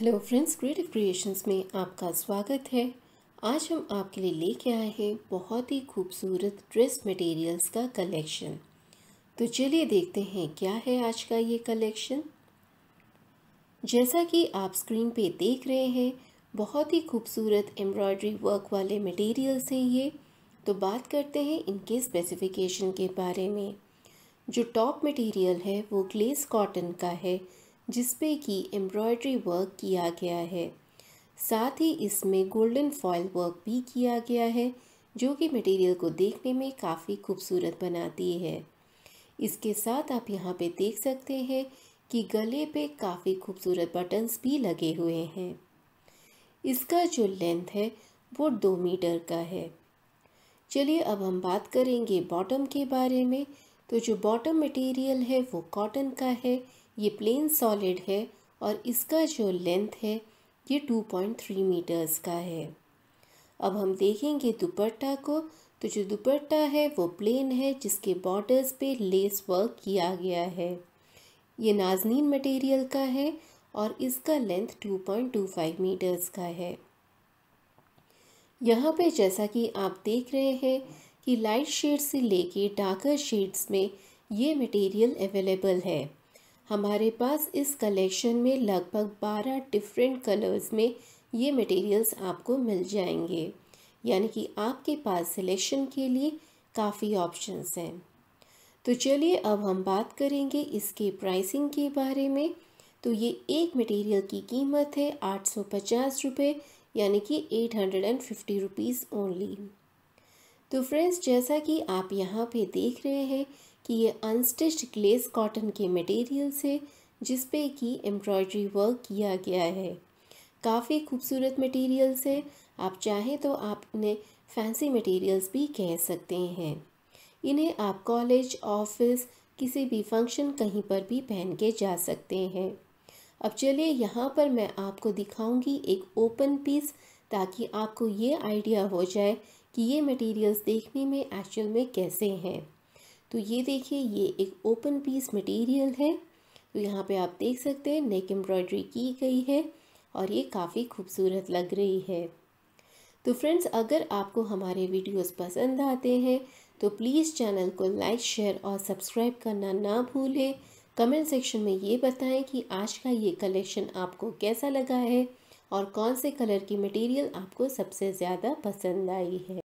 hello friends creative creations में आपका स्वागत है आज हम आपके लिए लेके आए हैं बहुत ही खूबसूरत ड्रेस मटेरियल्स का कलेक्शन तो चलिए देखते हैं क्या है आज का ये कलेक्शन जैसा कि आप स्क्रीन पे देख रहे हैं बहुत ही खूबसूरत एम्ब्रॉयडरी वर्क वाले मटेरियल्स हैं ये तो बात करते हैं इनके स्पेसिफिकेशन के बारे में जो टॉप मटेरियल है वो ग्लेस कॉटन का है जिसपे की एम्ब्रॉयडरी वर्क किया गया है साथ ही इसमें गोल्डन फॉयल वर्क भी किया गया है जो कि मटेरियल को देखने में काफ़ी खूबसूरत बनाती है इसके साथ आप यहाँ पे देख सकते हैं कि गले पे काफ़ी खूबसूरत बटन्स भी लगे हुए हैं इसका जो लेंथ है वो दो मीटर का है चलिए अब हम बात करेंगे बॉटम के बारे में तो जो बॉटम मटेरियल है वो कॉटन का है ये प्लेन सॉलिड है और इसका जो लेंथ है ये टू पॉइंट थ्री मीटर्स का है अब हम देखेंगे दुपट्टा को तो जो दुपट्टा है वो प्लेन है जिसके बॉर्डर्स पे लेस वर्क किया गया है ये नाजनीन मटेरियल का है और इसका लेंथ 2.25 मीटर्स का है यहाँ पे जैसा कि आप देख रहे हैं कि लाइट शेड से लेके डार्कर शेड्स में ये मटेरियल अवेलेबल है हमारे पास इस कलेक्शन में लगभग बारह डिफरेंट कलर्स में ये मटेरियल्स आपको मिल जाएंगे यानी कि आपके पास सिलेक्शन के लिए काफ़ी ऑप्शंस हैं तो चलिए अब हम बात करेंगे इसके प्राइसिंग के बारे में तो ये एक मटेरियल की कीमत है आठ सौ पचास रुपये यानी कि eight hundred and fifty rupees only तो फ्रेंड्स जैसा कि आप यहाँ पे देख रहे हैं कि ये अनस्टिच्ड ग्लेस कॉटन के मटेरियल से जिस पे कि एम्ब्रॉयडरी वर्क किया गया है काफ़ी खूबसूरत मटेरियल से आप चाहें तो आप इन्हें फैंसी मटेरियल्स भी कह सकते हैं इन्हें आप कॉलेज ऑफिस किसी भी फंक्शन कहीं पर भी पहन के जा सकते हैं अब चलिए यहाँ पर मैं आपको दिखाऊंगी एक ओपन पीस ताकि आपको ये आइडिया हो जाए कि ये मटेरियल्स देखने में एक्चुअल में कैसे हैं तो ये देखिए ये एक ओपन पीस मटेरियल है तो यहाँ पे आप देख सकते हैं नेक एम्ब्रॉयड्री की गई है और ये काफ़ी खूबसूरत लग रही है तो फ्रेंड्स अगर आपको हमारे वीडियोस पसंद आते हैं तो प्लीज़ चैनल को लाइक शेयर और सब्सक्राइब करना ना भूलें कमेंट सेक्शन में ये बताएं कि आज का ये कलेक्शन आपको कैसा लगा है और कौन से कलर की मटेरियल आपको सबसे ज़्यादा पसंद आई है